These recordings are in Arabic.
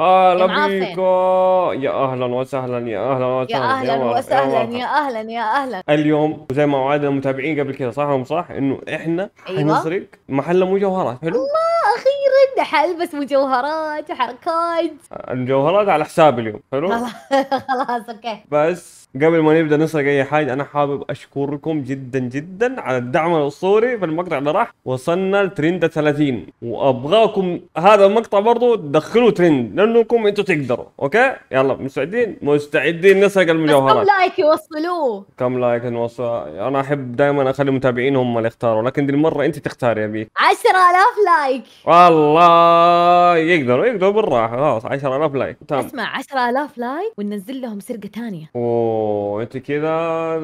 اهلا بيكو يا اهلا وسهلا يا اهلا وسهلا يا اهلا يا وسهلا يا اهلا يا اهلا اليوم زي ما وعدنا المتابعين قبل كذا صح ولا صح انه احنا أيوة. حنسرق محل مجوهرات حلو الله اخيرا حلبس مجوهرات وحركات آه، المجوهرات على حسابي اليوم حلو خلاص اوكي بس قبل ما نبدا نسرق اي حاجه انا حابب اشكركم جدا جدا على الدعم الاسطوري في المقطع اللي راح وصلنا لترند 30 وابغاكم هذا المقطع برضو تدخلوا ترند لانكم انتم تقدروا اوكي يلا مستعدين مستعدين نسرق المجوهرات كم لايك يوصلوه كم لايك نوصل انا احب دائما اخلي متابعين هم اللي يختاروا لكن دي المره انت تختاري يا بي 10000 لايك والله يقدروا يقدروا بالراحه خلاص 10000 لايك تمام اسمع 10000 لايك وننزل لهم سرقه ثانيه اوه انت كذا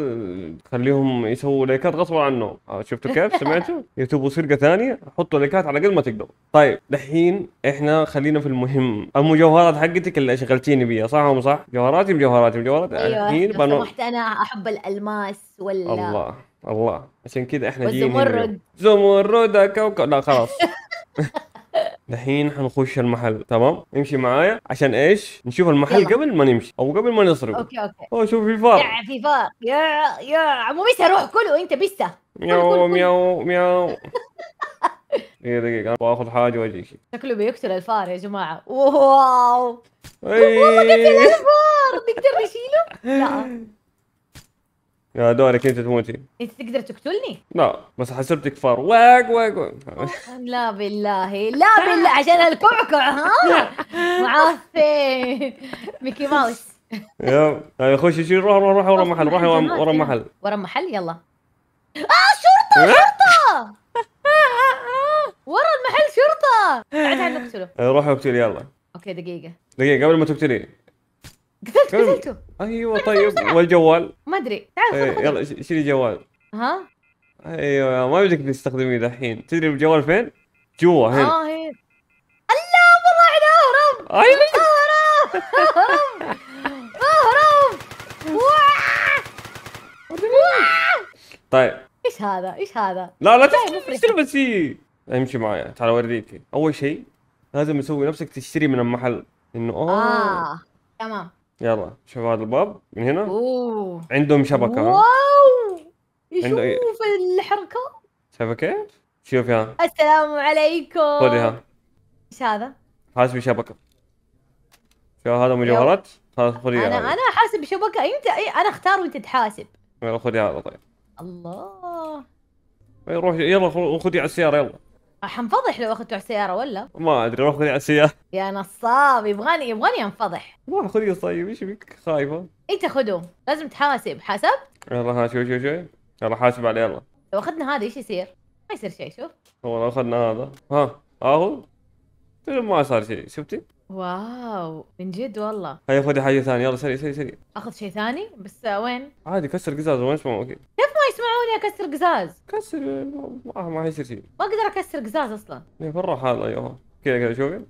تخليهم يسووا لايكات غصبا عنهم آه، شفتوا كيف سمعتوا؟ يكتبوا سرقه ثانيه حطوا لايكات على قد ما تقدروا طيب دحين احنا خلينا في المهم المجوهرات حقتك اللي شغلتيني بيها صح ام صح؟ جوهراتي مجوهراتي مجوهراتي ايوه يعني الحين بنو... سمحت انا احب الالماس ولا الله الله عشان كذا احنا جايين زمرد كوكب لا خلاص دحين حنخش المحل تمام امشي معايا عشان ايش نشوف المحل يلا. قبل ما نمشي او قبل ما نصرف اوكي اوكي اوه شوف في فار يا في فار يا يا عمو بيسه روح كله انت بيسه مياو مياو مياو دقيقة دقيقة أنا باخذ حاجة واجي شكله بيقتل الفار يا جماعة واو والله قتل الفار تقدر تشيله؟ لا يا دورك انت تموتي انت تقدر تقتلني؟ لا بس حسبتك فار واق واق لا بالله لا بالله عشان الكعكع ها معفن ميكي ماوس يلا خش يشيل روح روح روح ورا محل روحي ورا محل ورا محل يلا اه شرطه إيه؟ شرطه ورا المحل شرطه بعدها نقتله روحي اقتلي يلا اوكي دقيقه دقيقه قبل ما تقتلي قتلت قتلته ايوه طيب والجوال ما ادري تعال إيه، يلا شيل الجوال ها ايوه ما بدك تستخدميه دحين تدري الجوال فين؟ جوا هنا اه الله والله انا أيوة. اهرب اهرب اهرب اهرب طيب ايش هذا؟ ايش هذا؟ لا لا تشتري طيب، بس امشي معي تعال اوريك اول شيء لازم نسوي نفسك تشتري من المحل انه اه, آه، تمام يلا شوف هذا الباب من هنا اوه عندهم شبكه واو إيه؟ يشوف الحركه شايفه كيف؟ شوف يا السلام عليكم خذها ايش هذا؟ حاسب شبكه شوف هذا مجوهرات خلاص خذيها انا انا حاسب شبكه انت إيه؟ انا اختار وانت تحاسب يلا خذي هذا طيب الله يروح إيه، يلا خذي على السياره يلا حنفضح لو اخذته على السياره ولا؟ ما ادري روح خذي على السياره يا نصاب يبغاني يبغاني انفضح روح خذي طيب ايش بك خايفه؟ انت خذه لازم تحاسب حسبت؟ يلا ها شوي شوي شوي يلا حاسب عليه يلا لو اخذنا هذا ايش يصير؟ ما يصير شيء شوف هو لو اخذنا هذا ها اهو ما صار شيء شفتي؟ واو من جد والله هيا خذي حاجه ثانيه يلا سري سري سري اخذ شيء ثاني بس وين؟ عادي كسر قزاز وين اسمه كيف ما يسمع يحاول اكسر قزاز كسر ما, ما يصير شيء ما اقدر اكسر قزاز اصلا برا إيه، حاله ايوه كذا كذا شوفي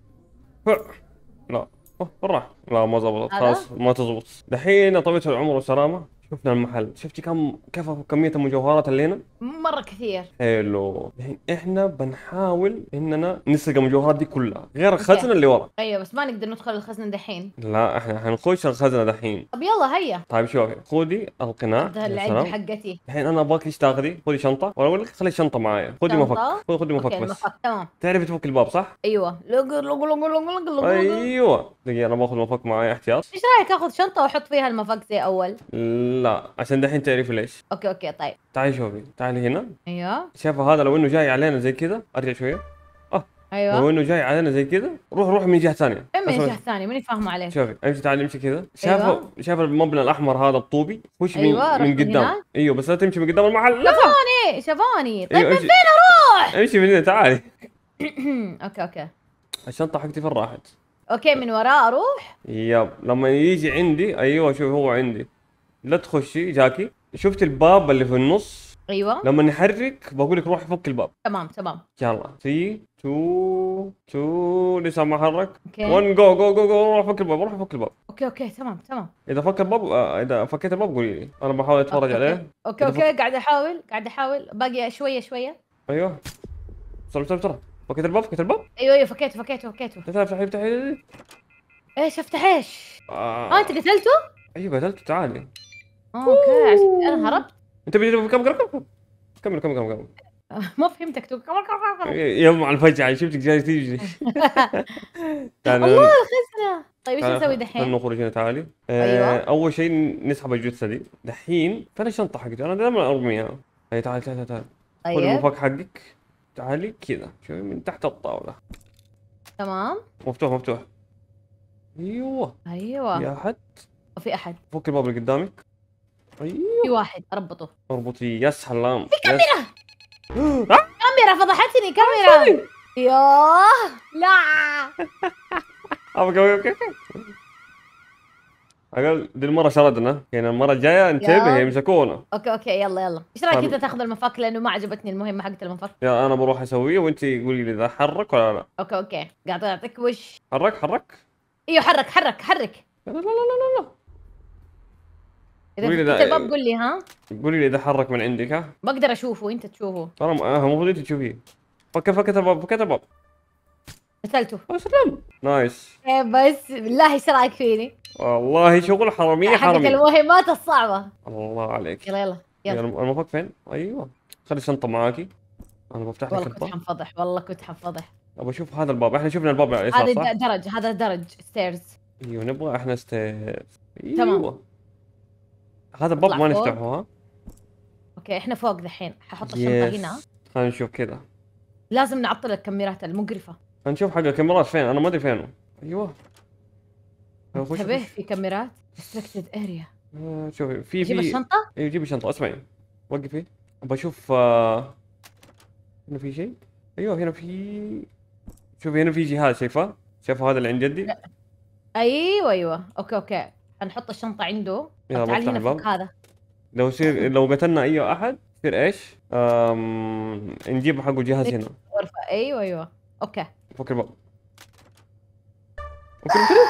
لا وين راح؟ لا ما زبطت خلاص ما تزبط دحين طبيت العمر والسلامه شفنا المحل شفتي كم كيف كميه المجوهرات اللي هنا مره كثير حلو الحين احنا بنحاول اننا نسرق المجوهرات دي كلها غير الخزنه اللي ورا ايوه بس ما نقدر ندخل الخزنه دحين لا احنا حنخش الخزنه دحين طب يلا هيا طيب شوفي خذي القناع هذا العده حقتي الحين انا ابغاك ايش تاخذي خذي شنطه ولا اقول لك خلي شنطه معايا خذي مفك خذي مفك بس تمام تعرفي تفك الباب صح ايوه لوق ايوه دقيقه انا باخذ مفك معايا احتياط ايش رايك اخذ شنطه واحط فيها المفك زي اول لا عشان دحين تعرفي ليش اوكي اوكي طيب تعالي شوفي تعالي هنا ايوه شايفه هذا لو انه جاي علينا زي كذا ارجع شويه اه ايوه لو انه جاي علينا زي كذا روح روح من جهه ثانيه إيه، من جهه ثانيه ماني فاهمه عليك شوفي امشي تعالي امشي كذا أيوه. شايفه أيوة. شايفه المبنى الاحمر هذا الطوبي خش أيوة. من من قدام هنا. ايوه بس لا تمشي من قدام المحل شافوني شافوني طيب أيوة. من فين اروح امشي من هنا تعالي اوكي اوكي الشنطه حقتي فين راحت اوكي من وراه اروح يب لما يجي عندي ايوه شوف هو عندي لا تخشي جاكي شفت الباب اللي في النص ايوه لما نحرك بقول لك روح فك الباب تمام تمام يلا 3 2 2 لسه ما حرك 1 جو جو جو جو روح فك الباب روح فك الباب اوكي اوكي تمام تمام اذا فك الباب آه، اذا فكيت الباب قولي لي انا بحاول اتفرج عليه اوكي اوكي فك- قاعد احاول قاعد احاول باقي شويه شويه ايوه بسرعه بسرعه بسرعه فكيت الباب فكيت الباب ايوه ايوه فكيته فكيته فكيته تعال افتحي افتحي ايش افتح ايش؟ آه. اه انت قتلته؟ ايوه قتلته تعالي اوكي عشان انا هربت انت كم كم كم كم كم كم كم آه، ما فهمتك تقول كم كم كم إيه، يوم على الفجعه شفتك جاي تجي الله خسنا طيب ايش نسوي دحين؟ خلينا نخرج هنا تعالي آه، أيوة. اول شيء نسحب الجثه دي دحين فين الشنطه حقتي انا دائما ارميها هي تعال تعال تعال طيب خذ المفك حقك تعالي كذا شوي من تحت الطاوله تمام مفتوح مفتوح ايوه ايوه في احد؟ وفي احد فك الباب اللي قدامك ايوه في واحد اربطه اربطي يا سلام في كاميرا كاميرا فضحتني كاميرا ياه لا اوكي اوكي اوكي اقل دي المره شردنا يعني المره الجايه انتبه يمسكونا اوكي اوكي يلا يلا ايش رايك طيب. انت تاخذ المفك لانه ما عجبتني المهمه حقت المفك يا انا بروح اسويه وانت قولي لي اذا حرك ولا لا اوكي اوكي قاعد اعطيك وش حرك حرك ايوه حرك حرك حرك لا لا لا لا لا اذا انت ما بقول لي ها قولي لي اذا حرك من عندك ها بقدر اشوفه انت تشوفه ترى المفروض انت آه، تشوفيه فك فك الباب فك الباب قتلته سلام نايس إيه، بس بالله ايش رايك فيني؟ والله شغل حرامية حرامية الوهمات الصعبة الله عليك يلا يلا يلا المفك فين؟ ايوه خلي الشنطة معاكي انا بفتح لك والله كنت حنفضح والله كنت حنفضح ابى اشوف هذا الباب احنا شفنا الباب على اليسار هذا درج هذا درج ستيرز ايوه نبغى احنا ستيرز ايوه تمام هذا باب ما نفتحه ها؟ اوكي احنا فوق ذحين ححط الشنطه هنا خلينا نشوف كذا لازم نعطل الكاميرات المقرفه نشوف حق الكاميرات فين انا ما ادري فين ايوه انتبه في كاميرات ريستريكتد اريا شوفي في في الشنطه؟ ايوه جيبي الشنطه اسمعي وقفي اشوف آه... هنا في شيء ايوه هنا في شوفي هنا في جهاز شايفه؟ شايفه هذا اللي عند جدي؟ ايوه ايوه اوكي اوكي هنحط الشنطه عنده تعال هنا فك هذا لو يصير لو قتلنا اي احد يصير ايش؟ أم... نجيب حقه جهاز هنا غرفه ايوه ايوه اوكي فك الباب اقتلي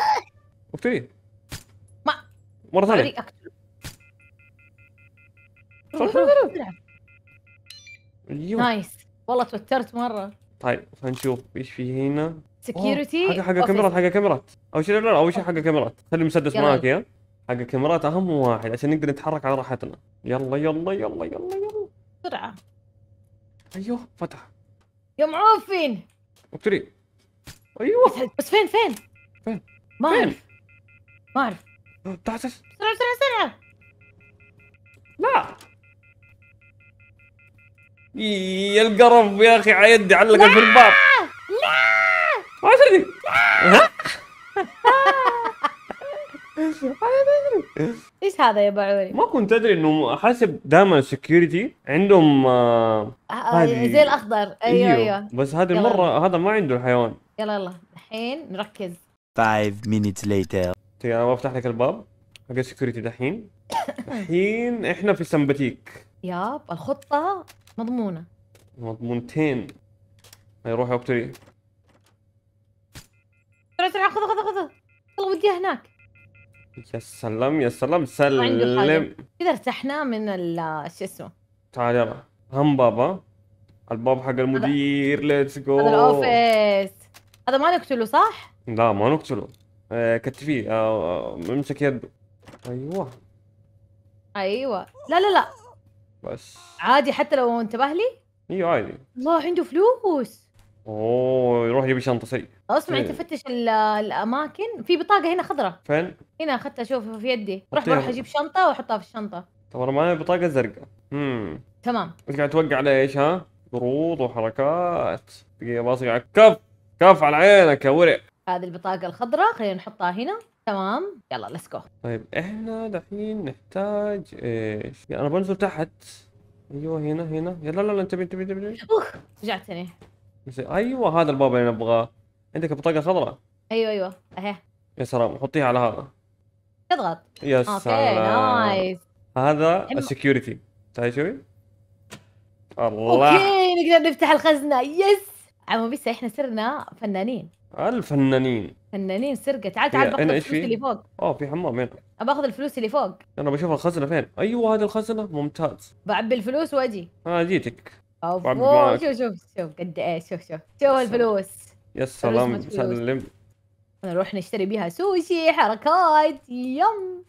اقتلي ما مره ثانيه أيوه. نايس والله توترت مره طيب خلينا نشوف ايش في هنا سكيورتي حق حق كاميرات حق كاميرات اول شيء لا اول شيء حق كاميرات خلي المسدس معاك يا حق الكاميرات اهم واحد عشان نقدر نتحرك على راحتنا يلا يلا يلا يلا يلا بسرعه ايوه فتح يا معوفين اكتري ايوه بس فين فين فين ما اعرف ما اعرف تحت بسرعه بسرعه بسرعه لا يا القرف يا اخي على يدي علقت في الباب لا ايش هذا يا بعوري؟ ما كنت ادري انه حاسب دائما سكيورتي عندهم آه، آه، آه، هذه زي الاخضر ايوه ايوه, أيوة. بس هذه المره هذا ما عنده الحيوان يلا يلا الحين نركز 5 minutes later انا بفتح لك الباب حق السكيورتي دحين الحين احنا في سمبتيك ياب الخطه مضمونه مضمونتين هيروح يقتلي ترى ترى خذ خذ خذ يلا وديه هناك يا سلام يا سلام سلم كذا ارتحنا من شو اسمه تعال يلا هم بابا الباب حق المدير ليتس جو هذا الاوفيس هذا ما نقتله صح؟ لا ما نقتله آه كتفيه آه،, آه امسك يده ايوه ايوه لا لا لا بس عادي حتى لو انتبه لي ايوه عادي الله عنده فلوس اوه اروح جيب شنطه اسمع انت فتش الاماكن في بطاقه هنا خضراء فين؟ هنا اخذتها اشوفها في يدي روح بروح اجيب شنطه واحطها في الشنطه طب انا معي بطاقه زرقاء امم تمام انت قاعد توقع على ايش ها؟ قروض وحركات دقيقه باصي كف كف على عينك يا ورع هذه البطاقه الخضراء خلينا نحطها هنا تمام يلا ليتس جو طيب احنا دحين نحتاج ايش؟ انا بنزل تحت ايوه هنا هنا يلا لا لا انتبه انتبه انتبه رجعتني ايوه هذا الباب اللي نبغاه عندك بطاقه خضراء ايوه ايوه اهي يا سلام حطيها على هذا تضغط يا سلام نايس هذا السكيورتي تعال شوي الله اوكي نقدر نفتح الخزنه يس عمو بس احنا صرنا فنانين الفنانين فنانين سرقه تعال تعال إيه، باخذ إيه، الفلوس اللي فوق اه في حمام هنا باخذ الفلوس اللي فوق انا بشوف الخزنه فين ايوه هذه الخزنه ممتاز بعبي الفلوس واجي اه جيتك اوه شوف شوف قد ايه شوف شوف شوف الفلوس يا سلام سلم نروح نشتري بها سوشي حركات يم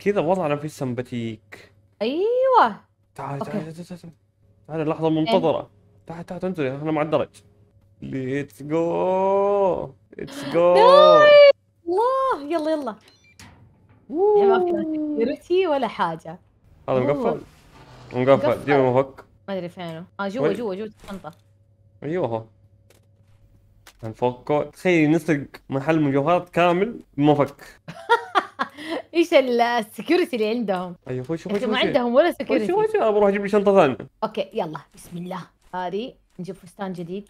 كذا وضعنا في السمباتيك ايوه تعال تعال تعال تعال اللحظة المنتظرة إيه. تعال تعال انزل احنا مع الدرج ليتس جو ليتس جو الله يلا يلا ما في سكيورتي ولا حاجه هذا مقفل مقفل جيبه مفك ما ادري فينه اه جوا جوا جوا الشنطه ايوه نفكه تخيل نسرق محل مجوهرات كامل بمفك ايش السكيورتي اللي عندهم ايوه شوف شوف ما عندهم ولا سكيورتي شوف شوف بروح اجيب لي شنطه ثانيه اوكي يلا بسم الله هذه نجيب فستان جديد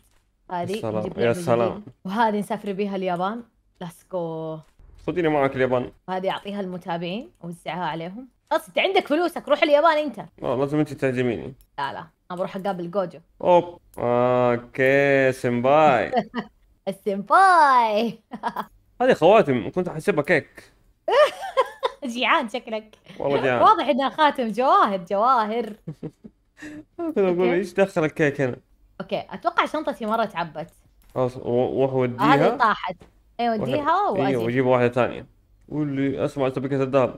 هذه نجيب يا سلام وهذه نسافر بها اليابان ليتس جو خذيني معك اليابان هذه اعطيها المتابعين اوزعها عليهم انت عندك فلوسك روح اليابان انت اه لازم انت تعزميني لا لا انا بروح اقابل جوجو اوب اوكي سمباي السمباي هذه خواتم كنت احسبها كيك جيعان شكلك والله جيعان واضح انها خاتم جواهر جواهر اقول ايش دخل الكيك هنا اوكي اتوقع شنطتي مره تعبت خلاص واروح اوديها هذه طاحت اي وديها إيه، واجيب ايوه واجيب واحده ثانيه واللي اسمع سبيكه الذهب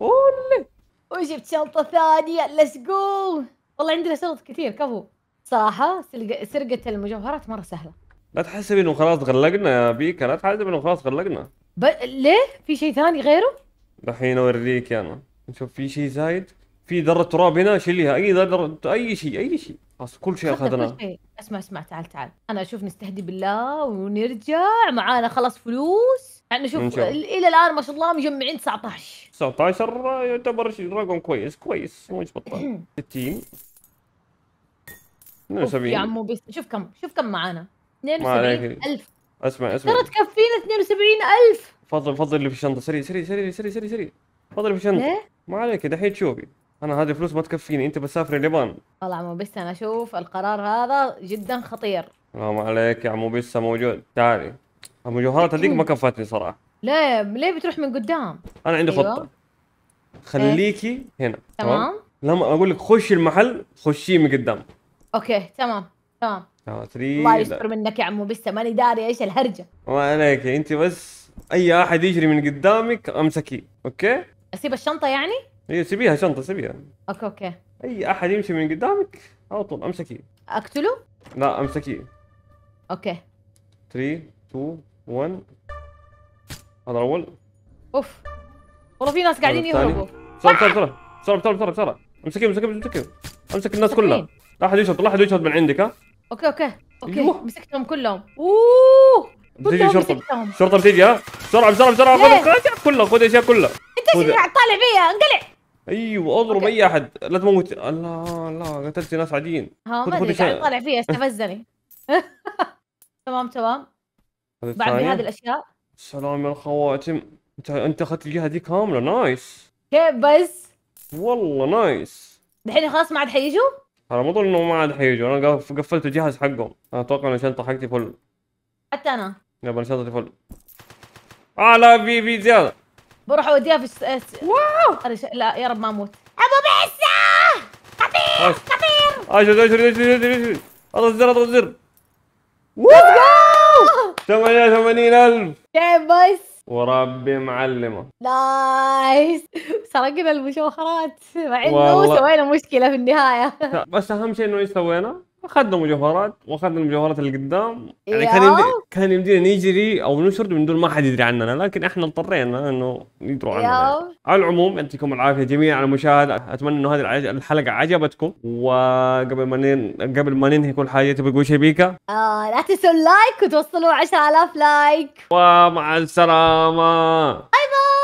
والله وجبت شنطة ثانية ليتس جو والله عندنا شنط كثير كفو صراحة سرقة المجوهرات مرة سهلة لا تحسب انه خلاص غلقنا يا بيكا لا تحسب انه خلاص غلقنا ب... ليه؟ في شيء ثاني غيره؟ دحين اوريك انا نشوف في شيء زايد في ذرة تراب هنا شيليها اي ذرة اي شيء اي شيء خلاص كل شيء اخذناه شي. اسمع اسمع تعال تعال انا اشوف نستهدي بالله ونرجع معانا خلاص فلوس يعني شوف الى الان ما شاء الله مجمعين 19 19 يعتبر رقم كويس كويس مو بطل 60 72 يا عمو بس شوف كم شوف كم معانا 72000 اسمع اسمع ترى تكفينا 72000 فضل فضل اللي في الشنطه سريع سريع سريع سريع سريع سريع فضل اللي في الشنطه ما عليك دحين تشوفي انا هذه فلوس ما تكفيني انت بتسافري اليابان والله عمو بس انا اشوف القرار هذا جدا خطير السلام عليك يا عمو بيسا موجود تعالي عمو هذيك ما كفتني صراحه ليه ليه بتروح من قدام انا عندي أيوة. خطه خليكي إيه؟ هنا تمام لما اقول لك خشي المحل خشيه من قدام اوكي تمام تمام الله يستر منك يا عمو بس ماني داري ايش الهرجه ما عليك انت بس اي احد يجري من قدامك امسكيه اوكي اسيب الشنطه يعني اي سيبيها شنطه سيبيها اوكي اوكي اي احد يمشي من قدامك على طول امسكي اقتله؟ لا امسكي اوكي 3 2 1 هذا اول اوف والله في ناس قاعدين يهربوا بسرعه بسرعه بسرعه بسرعه بسرعه بسرعه امسكي امسكي امسكيهم امسك الناس كلها لا احد يشهد لا احد يشهد من عندك ها اوكي اوكي اوكي يوه. مسكتهم كلهم اوه بتجي شرطه شرطه بتجي ها بسرعه بسرعه بسرعه خذ كلها خذ اشياء كلها انت ايش قاعد تطالع فيا انقلع ايوه اضرب أوكي. اي احد لا تموت الله الله قتلت ناس عاديين ها ما ادري قاعد طالع فيها استفزني تمام تمام بعد هذه الاشياء سلام يا الخواتم انت انت اخذت الجهه دي كامله نايس كيف بس والله نايس دحين خلاص ما عاد حيجوا؟ انا مو انه ما عاد حيجوا انا قفلت الجهاز حقهم انا اتوقع ان الشنطه حقتي فل حتى انا يلا شنطتي فل اه لا في في زياده بروح اوديها في الس... واو لا يا رب ما اموت ابو بعزه خطير خطير اجري اجري اجري اجري اضغط الزر اضغط الزر ليتس جو ألف كيف بس وربي معلمة نايس سرقنا المشوخرات مع انه سوينا مشكلة في النهاية بس أهم شيء إنه إيش سوينا؟ اخذنا مجوهرات واخذنا المجوهرات اللي قدام يعني كان إيوه. يمدي كان يمدينا نجري او نشرد من دون ما حد يدري عننا لكن احنا اضطرينا انه يدروا عننا يعني. على العموم يعطيكم العافيه جميعا على المشاهده اتمنى انه هذه الحلقه عجبتكم وقبل ما نين... قبل ما ننهي كل حاجه تبي تقول شبيكه اه لا تنسوا اللايك وتوصلوا 10000 لايك ومع السلامه باي باي